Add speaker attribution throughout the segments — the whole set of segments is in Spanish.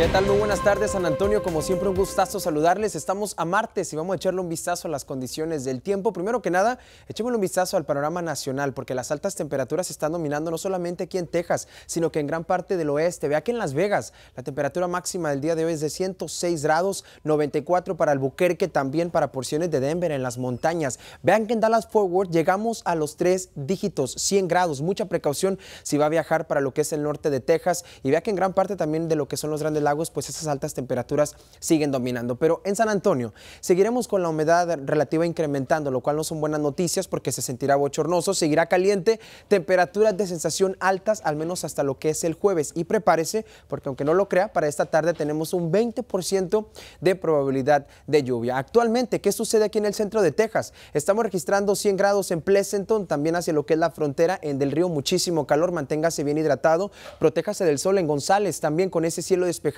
Speaker 1: ¿Qué tal? Muy buenas tardes, San Antonio. Como siempre, un gustazo saludarles. Estamos a martes y vamos a echarle un vistazo a las condiciones del tiempo. Primero que nada, echémosle un vistazo al panorama nacional, porque las altas temperaturas están dominando no solamente aquí en Texas, sino que en gran parte del oeste. Vea que en Las Vegas la temperatura máxima del día de hoy es de 106 grados, 94 para Albuquerque, también para porciones de Denver en las montañas. Vean que en Dallas Forward llegamos a los tres dígitos, 100 grados. Mucha precaución si va a viajar para lo que es el norte de Texas. Y vea que en gran parte también de lo que son los grandes pues esas altas temperaturas siguen dominando. Pero en San Antonio seguiremos con la humedad relativa incrementando, lo cual no son buenas noticias porque se sentirá bochornoso, seguirá caliente, temperaturas de sensación altas, al menos hasta lo que es el jueves. Y prepárese, porque aunque no lo crea, para esta tarde tenemos un 20% de probabilidad de lluvia. Actualmente, ¿qué sucede aquí en el centro de Texas? Estamos registrando 100 grados en Pleasanton, también hacia lo que es la frontera en Del Río, muchísimo calor, manténgase bien hidratado, protéjase del sol en González, también con ese cielo despejado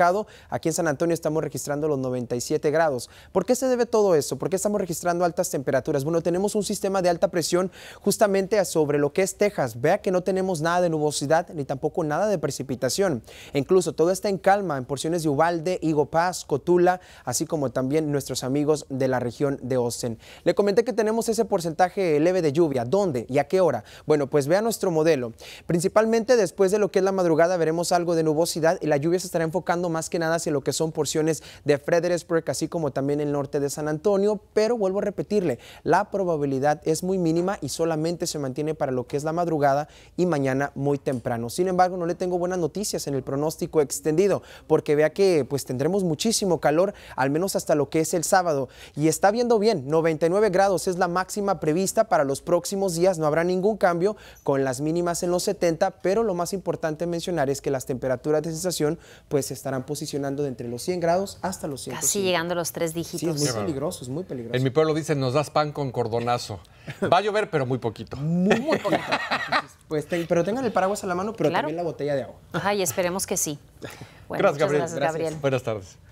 Speaker 1: Aquí en San Antonio estamos registrando los 97 grados. ¿Por qué se debe todo eso? ¿Por qué estamos registrando altas temperaturas? Bueno, tenemos un sistema de alta presión justamente sobre lo que es Texas. Vea que no tenemos nada de nubosidad ni tampoco nada de precipitación. E incluso todo está en calma en porciones de Ubalde, Igopaz, Cotula, así como también nuestros amigos de la región de Austin. Le comenté que tenemos ese porcentaje leve de lluvia. ¿Dónde y a qué hora? Bueno, pues vea nuestro modelo. Principalmente después de lo que es la madrugada veremos algo de nubosidad y la lluvia se estará enfocando más que nada hacia lo que son porciones de Fredericksburg, así como también el norte de San Antonio, pero vuelvo a repetirle, la probabilidad es muy mínima y solamente se mantiene para lo que es la madrugada y mañana muy temprano. Sin embargo, no le tengo buenas noticias en el pronóstico extendido, porque vea que pues tendremos muchísimo calor, al menos hasta lo que es el sábado. Y está viendo bien, 99 grados es la máxima prevista para los próximos días, no habrá ningún cambio con las mínimas en los 70, pero lo más importante mencionar es que las temperaturas de sensación pues están estarán posicionando de entre los 100 grados hasta los 100. Casi llegando a los tres dígitos. Sí, es muy peligroso, es muy peligroso. En mi pueblo dicen, nos das pan con cordonazo. Va a llover, pero muy poquito. Muy, muy poquito. Pues pero tengan el paraguas a la mano, pero también la botella de agua. Ajá, y esperemos que sí. gracias, Gabriel. gracias, Gabriel. Buenas tardes.